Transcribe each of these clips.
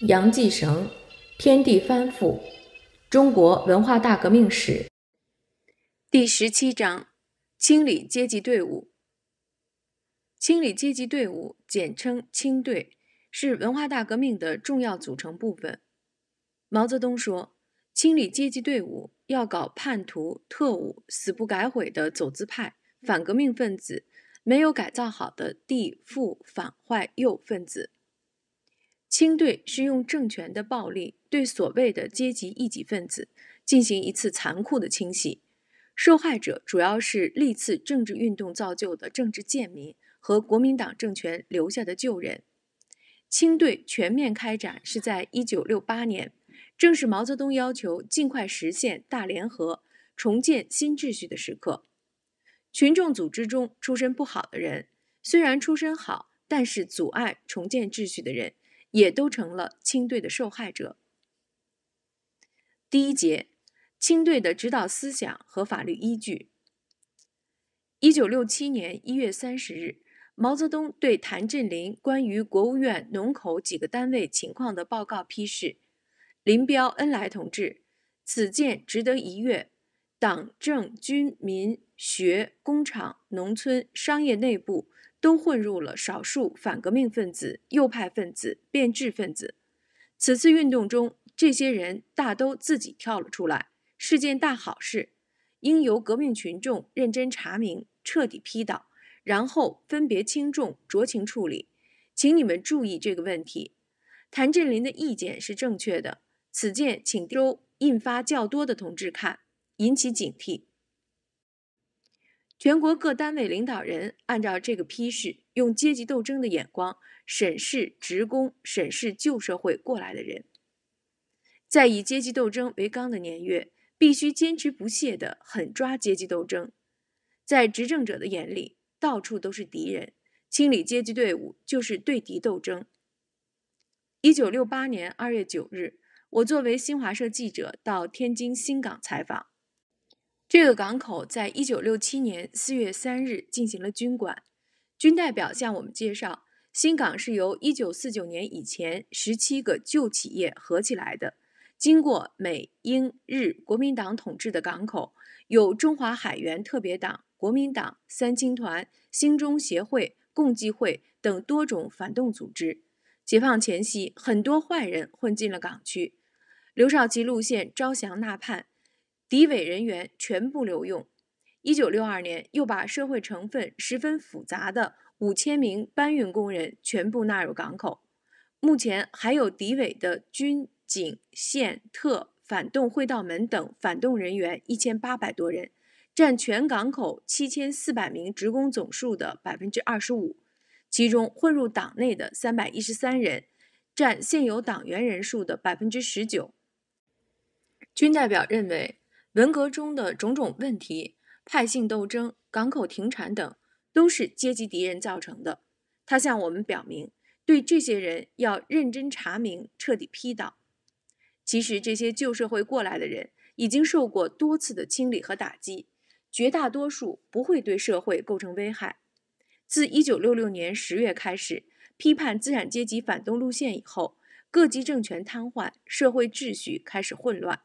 杨继绳，《天地翻覆：中国文化大革命史》第十七章：清理阶级队伍。清理阶级队伍，简称清队，是文化大革命的重要组成部分。毛泽东说：“清理阶级队伍，要搞叛徒、特务、死不改悔的走资派、反革命分子，没有改造好的地富反坏右分子。”清队是用政权的暴力对所谓的阶级异己分子进行一次残酷的清洗，受害者主要是历次政治运动造就的政治贱民和国民党政权留下的旧人。清队全面开展是在一九六八年，正是毛泽东要求尽快实现大联合、重建新秩序的时刻。群众组织中出身不好的人，虽然出身好，但是阻碍重建秩序的人。也都成了清队的受害者。第一节，清队的指导思想和法律依据。一九六七年一月三十日，毛泽东对谭震林关于国务院农口几个单位情况的报告批示：林彪、恩来同志，此件值得一阅，党政军民学、工厂、农村、商业内部。都混入了少数反革命分子、右派分子、变质分子。此次运动中，这些人大都自己跳了出来，是件大好事，应由革命群众认真查明、彻底批倒，然后分别轻重酌情处理。请你们注意这个问题。谭震林的意见是正确的，此件请丢印发较多的同志看，引起警惕。全国各单位领导人按照这个批示，用阶级斗争的眼光审视职工，审视旧社会过来的人。在以阶级斗争为纲的年月，必须坚持不懈地狠抓阶级斗争。在执政者的眼里，到处都是敌人，清理阶级队伍就是对敌斗争。一九六八年二月九日，我作为新华社记者到天津新港采访。这个港口在1967年4月3日进行了军管。军代表向我们介绍，新港是由1949年以前17个旧企业合起来的。经过美、英、日国民党统治的港口，有中华海员特别党、国民党三青团、兴中协会、共济会等多种反动组织。解放前夕，很多坏人混进了港区，刘少奇路线招降纳叛。敌伪人员全部留用。一九六二年，又把社会成分十分复杂的五千名搬运工人全部纳入港口。目前还有敌伪的军警宪特反动会道门等反动人员一千八百多人，占全港口七千四百名职工总数的百分之二十五。其中混入党内的三百一十三人，占现有党员人数的百分之十九。军代表认为。文革中的种种问题、派性斗争、港口停产等，都是阶级敌人造成的。他向我们表明，对这些人要认真查明，彻底批倒。其实，这些旧社会过来的人已经受过多次的清理和打击，绝大多数不会对社会构成危害。自1966年10月开始批判资产阶级反动路线以后，各级政权瘫痪，社会秩序开始混乱。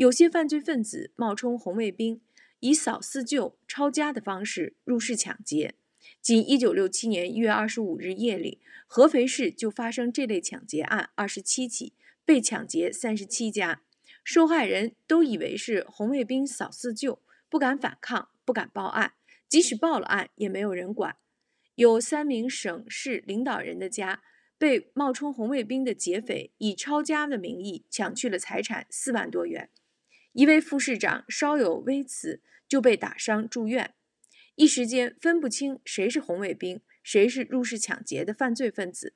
有些犯罪分子冒充红卫兵，以扫四旧、抄家的方式入室抢劫。仅1967年1月25日夜里，合肥市就发生这类抢劫案27起，被抢劫37家。受害人都以为是红卫兵扫四旧，不敢反抗，不敢报案。即使报了案，也没有人管。有三名省市领导人的家被冒充红卫兵的劫匪以抄家的名义抢去了财产4万多元。一位副市长稍有微词就被打伤住院，一时间分不清谁是红卫兵，谁是入室抢劫的犯罪分子。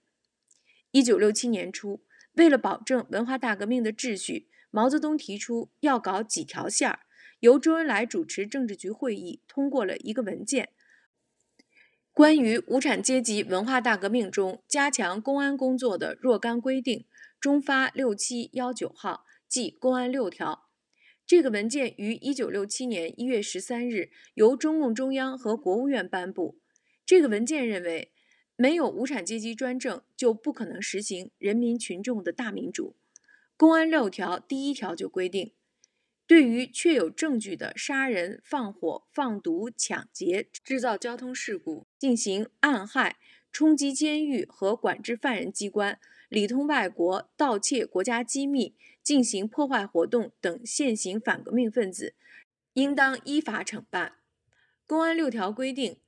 一九六七年初，为了保证文化大革命的秩序，毛泽东提出要搞几条线儿，由周恩来主持政治局会议，通过了一个文件，《关于无产阶级文化大革命中加强公安工作的若干规定》（中发六七幺九号，即公安六条）。这个文件于一九六七年一月十三日由中共中央和国务院颁布。这个文件认为，没有无产阶级专政，就不可能实行人民群众的大民主。《公安六条》第一条就规定，对于确有证据的杀人、放火、放毒、抢劫、制造交通事故、进行暗害、冲击监狱和管制犯人机关、里通外国、盗窃国家机密。进行破坏活动等现行反革命分子，应当依法惩办。公安六条规定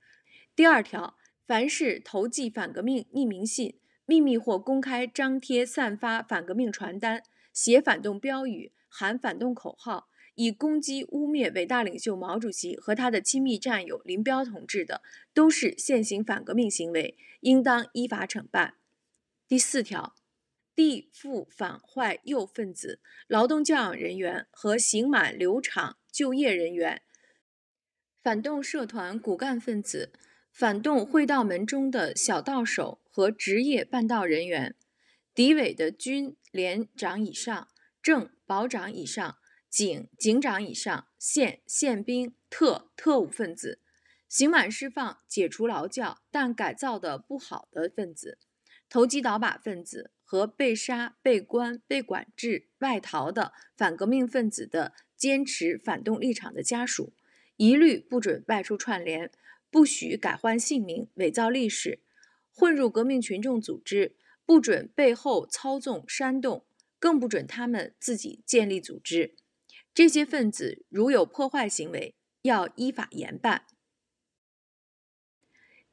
第二条，凡是投寄反革命匿名信、秘密或公开张贴散发反革命传单、写反动标语、喊反动口号，以攻击污蔑伟大领袖毛主席和他的亲密战友林彪同志的，都是现行反革命行为，应当依法惩办。第四条。地富反坏右分子、劳动教养人员和刑满留厂就业人员，反动社团骨干分子，反动会道门中的小道手和职业办道人员，敌伪的军连长以上、政保长以上、警警长以上、县宪兵、特特务分子，刑满释放、解除劳教但改造的不好的分子，投机倒把分子。和被杀、被关、被管制、外逃的反革命分子的坚持反动立场的家属，一律不准外出串联，不许改换姓名、伪造历史，混入革命群众组织，不准背后操纵煽动，更不准他们自己建立组织。这些分子如有破坏行为，要依法严办。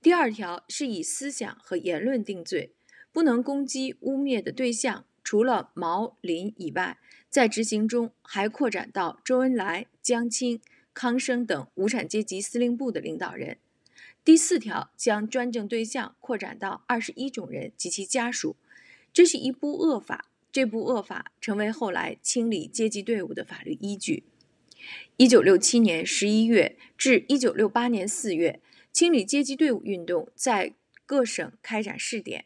第二条是以思想和言论定罪。不能攻击污蔑的对象，除了毛林以外，在执行中还扩展到周恩来、江青、康生等无产阶级司令部的领导人。第四条将专政对象扩展到二十一种人及其家属，这是一部恶法。这部恶法成为后来清理阶级队伍的法律依据。一九六七年十一月至一九六八年四月，清理阶级队伍运动在各省开展试点。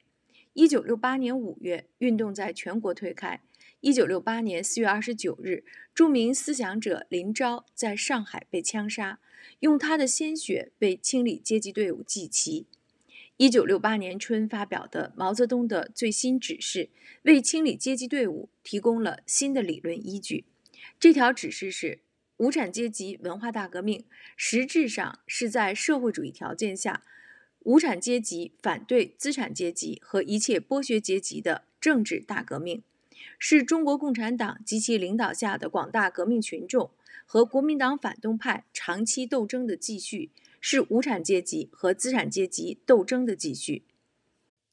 一九六八年五月，运动在全国推开。一九六八年四月二十九日，著名思想者林昭在上海被枪杀，用他的鲜血被清理阶级队伍祭旗。一九六八年春发表的毛泽东的最新指示，为清理阶级队伍提供了新的理论依据。这条指示是：无产阶级文化大革命实质上是在社会主义条件下。无产阶级反对资产阶级和一切剥削阶级的政治大革命，是中国共产党及其领导下的广大革命群众和国民党反动派长期斗争的继续，是无产阶级和资产阶级斗争的继续。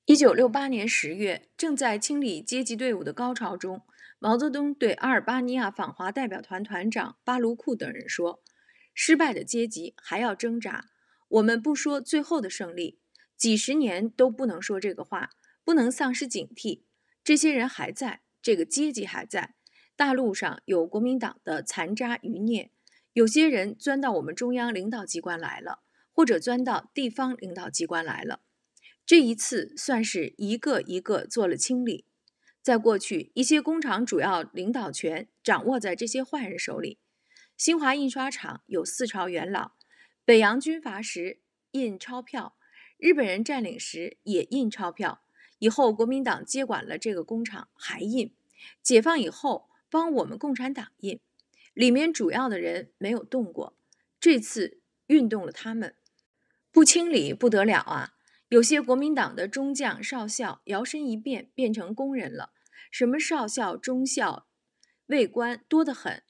一九六八年十月，正在清理阶级队伍的高潮中，毛泽东对阿尔巴尼亚访华代表团团长巴卢库等人说：“失败的阶级还要挣扎。”我们不说最后的胜利，几十年都不能说这个话，不能丧失警惕。这些人还在，这个阶级还在，大陆上有国民党的残渣余孽，有些人钻到我们中央领导机关来了，或者钻到地方领导机关来了。这一次算是一个一个做了清理。在过去，一些工厂主要领导权掌握在这些坏人手里。新华印刷厂有四朝元老。北洋军阀时印钞票，日本人占领时也印钞票，以后国民党接管了这个工厂还印，解放以后帮我们共产党印，里面主要的人没有动过，这次运动了他们，不清理不得了啊！有些国民党的中将、少校摇身一变变成工人了，什么少校、中校、尉官多得很。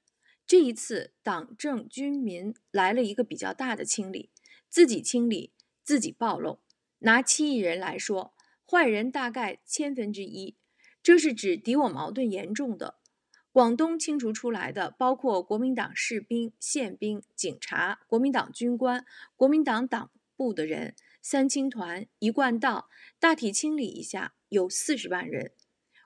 这一次，党政军民来了一个比较大的清理，自己清理，自己暴露。拿七亿人来说，坏人大概千分之一，这是指敌我矛盾严重的。广东清除出来的，包括国民党士兵、宪兵、警察、国民党军官、国民党党部的人、三青团、一贯道，大体清理一下，有四十万人。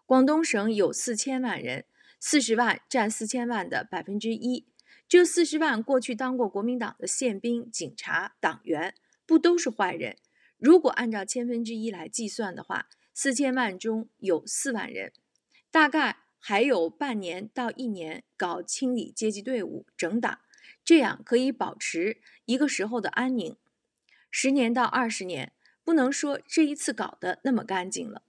广东省有四千万人。四十万占四千万的百分之一，这四十万过去当过国民党的宪兵、警察、党员，不都是坏人？如果按照千分之一来计算的话，四千万中有四万人。大概还有半年到一年搞清理阶级队伍、整党，这样可以保持一个时候的安宁。十年到二十年，不能说这一次搞得那么干净了。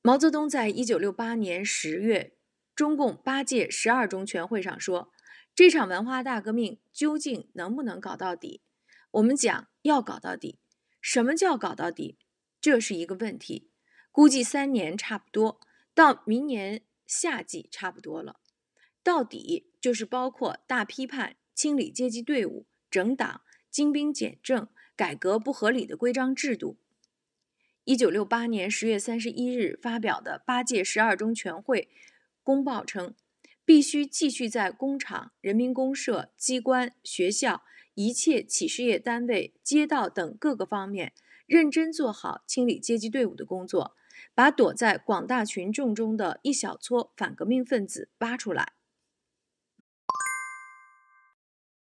毛泽东在一九六八年十月中共八届十二中全会上说：“这场文化大革命究竟能不能搞到底？我们讲要搞到底，什么叫搞到底？这是一个问题。估计三年差不多，到明年夏季差不多了。到底就是包括大批判、清理阶级队伍、整党、精兵简政、改革不合理的规章制度。”一九六八年十月三十一日发表的八届十二中全会公报称，必须继续在工厂、人民公社、机关、学校、一切企事业单位、街道等各个方面，认真做好清理阶级队伍的工作，把躲在广大群众中的一小撮反革命分子挖出来。